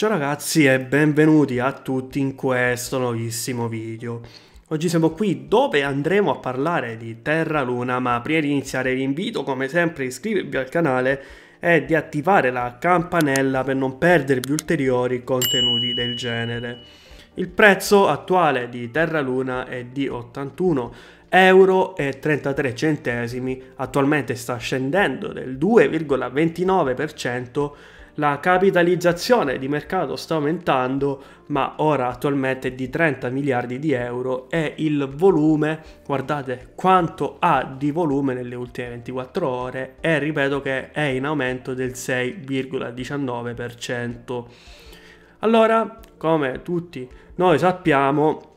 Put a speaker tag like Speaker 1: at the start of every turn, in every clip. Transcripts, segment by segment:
Speaker 1: Ciao ragazzi e benvenuti a tutti in questo nuovissimo video. Oggi siamo qui dove andremo a parlare di Terra Luna, ma prima di iniziare vi invito come sempre a iscrivervi al canale e di attivare la campanella per non perdervi ulteriori contenuti del genere. Il prezzo attuale di Terra Luna è di 81 euro e 33 centesimi, attualmente sta scendendo del 2,29% la capitalizzazione di mercato sta aumentando, ma ora attualmente è di 30 miliardi di euro e il volume, guardate quanto ha di volume nelle ultime 24 ore e ripeto che è in aumento del 6,19%. Allora, come tutti noi sappiamo,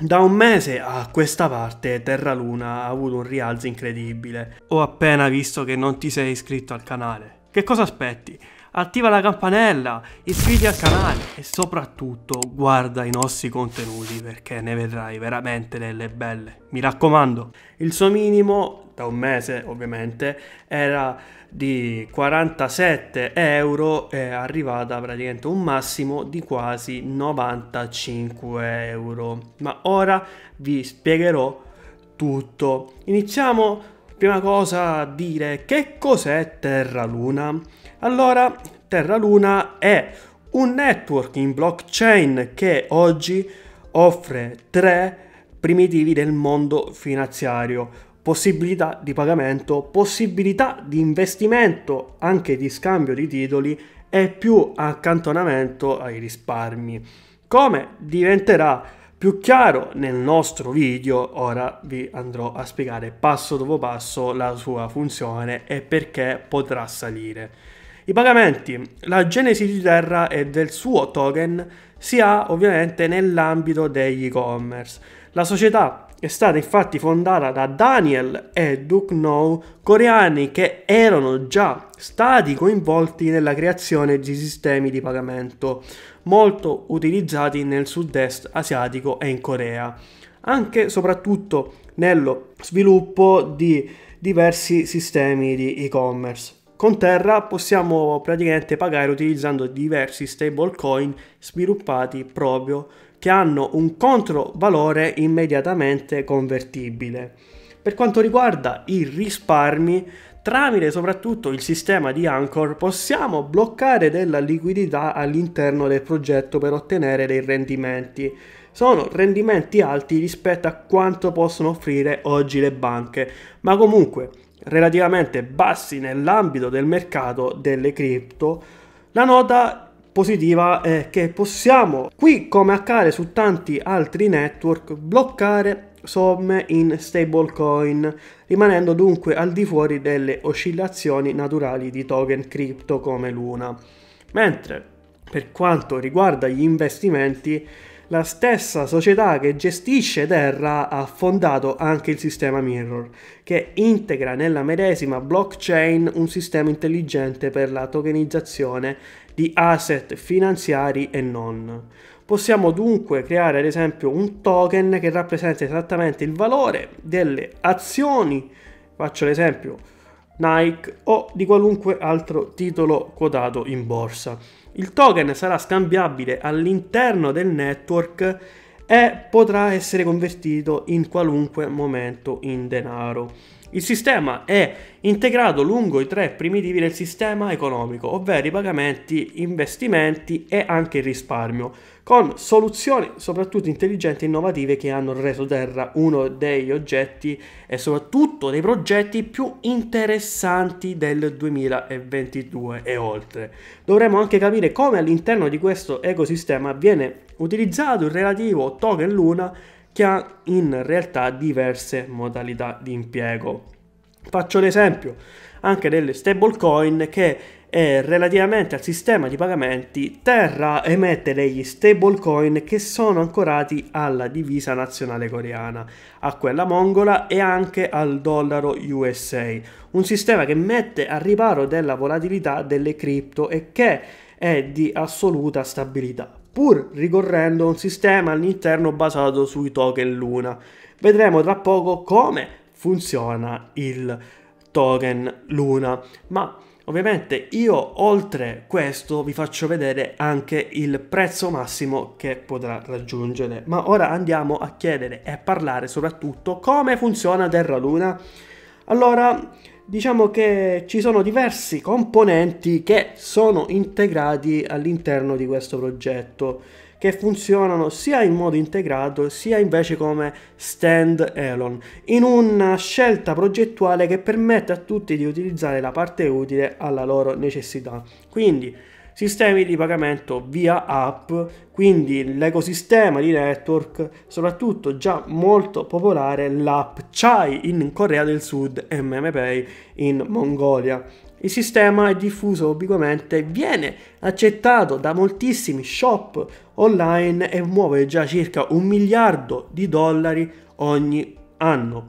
Speaker 1: da un mese a questa parte Terra Luna ha avuto un rialzo incredibile. Ho appena visto che non ti sei iscritto al canale. Che cosa aspetti? attiva la campanella, iscriviti al canale e soprattutto guarda i nostri contenuti perché ne vedrai veramente delle belle. Mi raccomando, il suo minimo da un mese ovviamente era di 47 euro è arrivata praticamente un massimo di quasi 95 euro ma ora vi spiegherò tutto iniziamo prima cosa a dire che cos'è terra luna allora, Terra Luna è un network in blockchain che oggi offre tre primitivi del mondo finanziario. Possibilità di pagamento, possibilità di investimento, anche di scambio di titoli e più accantonamento ai risparmi. Come diventerà più chiaro nel nostro video, ora vi andrò a spiegare passo dopo passo la sua funzione e perché potrà salire. I pagamenti, la genesi di Terra e del suo token si ha ovviamente nell'ambito degli e-commerce. La società è stata infatti fondata da Daniel e Duke No, coreani che erano già stati coinvolti nella creazione di sistemi di pagamento molto utilizzati nel sud-est asiatico e in Corea, anche e soprattutto nello sviluppo di diversi sistemi di e-commerce. Con Terra possiamo praticamente pagare utilizzando diversi stablecoin sviluppati proprio che hanno un controvalore immediatamente convertibile. Per quanto riguarda i risparmi, tramite soprattutto il sistema di Anchor possiamo bloccare della liquidità all'interno del progetto per ottenere dei rendimenti. Sono rendimenti alti rispetto a quanto possono offrire oggi le banche, ma comunque relativamente bassi nell'ambito del mercato delle cripto, la nota positiva è che possiamo, qui come accade su tanti altri network, bloccare somme in stablecoin, rimanendo dunque al di fuori delle oscillazioni naturali di token cripto come Luna. Mentre per quanto riguarda gli investimenti, la stessa società che gestisce Terra ha fondato anche il sistema Mirror, che integra nella medesima blockchain un sistema intelligente per la tokenizzazione di asset finanziari e non. Possiamo dunque creare ad esempio un token che rappresenta esattamente il valore delle azioni, faccio l'esempio Nike o di qualunque altro titolo quotato in borsa. Il token sarà scambiabile all'interno del network e potrà essere convertito in qualunque momento in denaro. Il sistema è integrato lungo i tre primitivi del sistema economico, ovvero i pagamenti, investimenti e anche il risparmio, con soluzioni soprattutto intelligenti e innovative che hanno reso Terra uno degli oggetti e soprattutto dei progetti più interessanti del 2022 e oltre. Dovremmo anche capire come all'interno di questo ecosistema viene utilizzato il relativo token Luna che ha in realtà diverse modalità di impiego. Faccio l'esempio anche delle stablecoin che è eh, relativamente al sistema di pagamenti Terra emette degli stablecoin che sono ancorati alla divisa nazionale coreana, a quella mongola e anche al dollaro USA, un sistema che mette a riparo della volatilità delle cripto e che è di assoluta stabilità pur ricorrendo a un sistema all'interno basato sui token Luna. Vedremo tra poco come funziona il token Luna, ma ovviamente io oltre questo vi faccio vedere anche il prezzo massimo che potrà raggiungere. Ma ora andiamo a chiedere e a parlare soprattutto come funziona Terra Luna. Allora, diciamo che ci sono diversi componenti che sono integrati all'interno di questo progetto che funzionano sia in modo integrato sia invece come stand alone in una scelta progettuale che permette a tutti di utilizzare la parte utile alla loro necessità quindi sistemi di pagamento via app, quindi l'ecosistema di network, soprattutto già molto popolare l'app Chai in Corea del Sud e MMPay in Mongolia. Il sistema è diffuso ubiquamente, viene accettato da moltissimi shop online e muove già circa un miliardo di dollari ogni anno.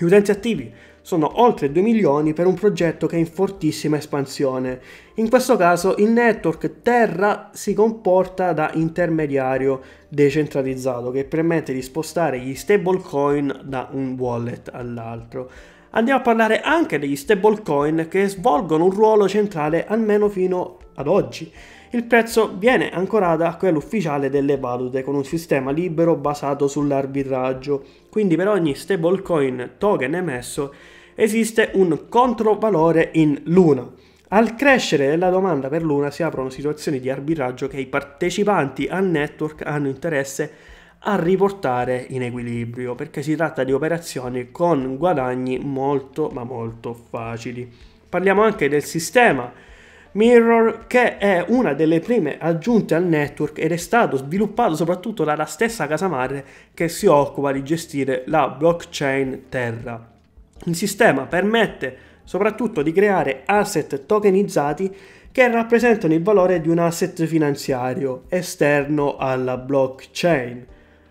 Speaker 1: Gli utenti attivi sono oltre 2 milioni per un progetto che è in fortissima espansione. In questo caso il network Terra si comporta da intermediario decentralizzato che permette di spostare gli stablecoin da un wallet all'altro. Andiamo a parlare anche degli stablecoin che svolgono un ruolo centrale almeno fino ad oggi. Il prezzo viene ancorato a quello ufficiale delle valute con un sistema libero basato sull'arbitraggio quindi per ogni stablecoin token emesso esiste un controvalore in Luna. Al crescere della domanda per Luna si aprono situazioni di arbitraggio che i partecipanti al network hanno interesse a riportare in equilibrio perché si tratta di operazioni con guadagni molto ma molto facili. Parliamo anche del sistema Mirror che è una delle prime aggiunte al network ed è stato sviluppato soprattutto dalla stessa casa madre che si occupa di gestire la blockchain Terra. Il sistema permette soprattutto di creare asset tokenizzati che rappresentano il valore di un asset finanziario esterno alla blockchain.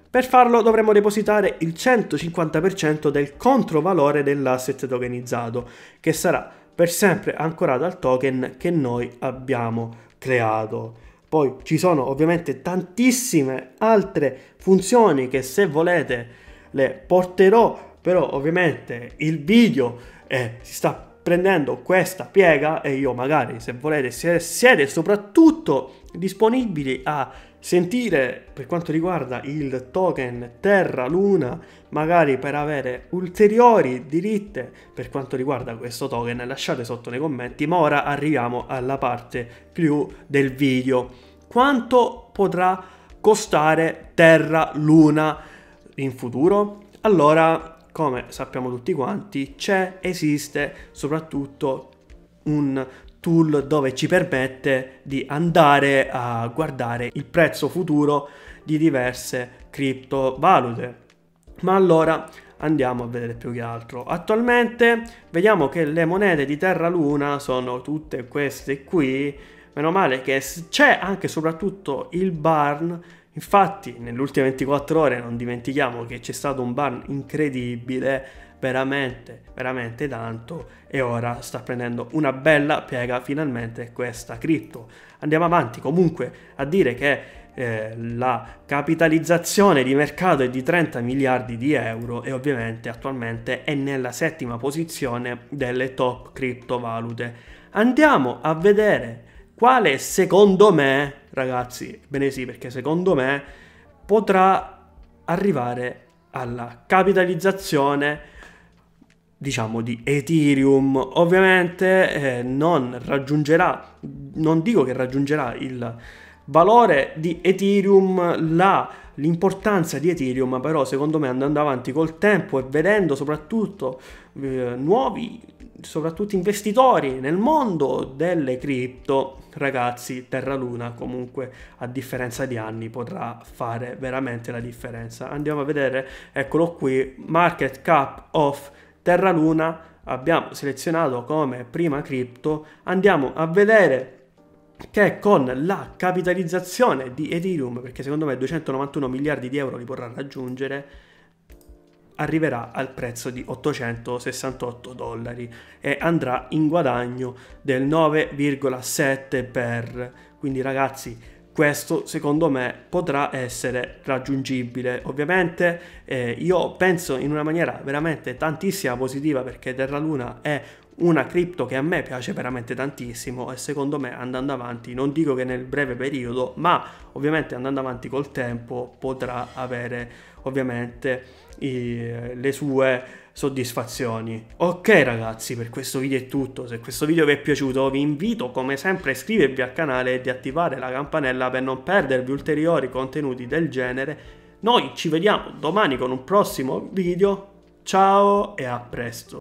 Speaker 1: Per farlo dovremo depositare il 150% del controvalore dell'asset tokenizzato, che sarà per sempre ancorata al token che noi abbiamo creato. Poi ci sono ovviamente tantissime altre funzioni che se volete le porterò, però ovviamente il video eh, si sta prendendo questa piega e io magari se volete se siete soprattutto disponibili a sentire per quanto riguarda il token terra luna magari per avere ulteriori diritte per quanto riguarda questo token lasciate sotto nei commenti ma ora arriviamo alla parte più del video quanto potrà costare terra luna in futuro allora come sappiamo tutti quanti, c'è, esiste soprattutto un tool dove ci permette di andare a guardare il prezzo futuro di diverse criptovalute. Ma allora andiamo a vedere più che altro. Attualmente vediamo che le monete di Terra Luna sono tutte queste qui. Meno male che c'è anche e soprattutto il barn Infatti, nell'ultima 24 ore non dimentichiamo che c'è stato un ban incredibile, veramente, veramente tanto e ora sta prendendo una bella piega finalmente questa cripto. Andiamo avanti comunque a dire che eh, la capitalizzazione di mercato è di 30 miliardi di euro e ovviamente attualmente è nella settima posizione delle top criptovalute. Andiamo a vedere quale secondo me, ragazzi, bene sì, perché secondo me potrà arrivare alla capitalizzazione diciamo di Ethereum ovviamente eh, non raggiungerà non dico che raggiungerà il valore di Ethereum la l'importanza di Ethereum però secondo me andando avanti col tempo e vedendo soprattutto eh, nuovi soprattutto investitori nel mondo delle cripto, ragazzi, Terra Luna comunque a differenza di anni potrà fare veramente la differenza. Andiamo a vedere, eccolo qui, market cap of Terra Luna abbiamo selezionato come prima cripto, andiamo a vedere che con la capitalizzazione di Ethereum, perché secondo me 291 miliardi di euro li vorrà raggiungere, arriverà al prezzo di 868 dollari e andrà in guadagno del 9,7 per. Quindi ragazzi, questo secondo me potrà essere raggiungibile. Ovviamente eh, io penso in una maniera veramente tantissima positiva perché Terra Luna è una cripto che a me piace veramente tantissimo e secondo me andando avanti, non dico che nel breve periodo, ma ovviamente andando avanti col tempo potrà avere ovviamente i, le sue soddisfazioni. Ok ragazzi, per questo video è tutto. Se questo video vi è piaciuto vi invito come sempre a iscrivervi al canale e di attivare la campanella per non perdervi ulteriori contenuti del genere. Noi ci vediamo domani con un prossimo video. Ciao e a presto!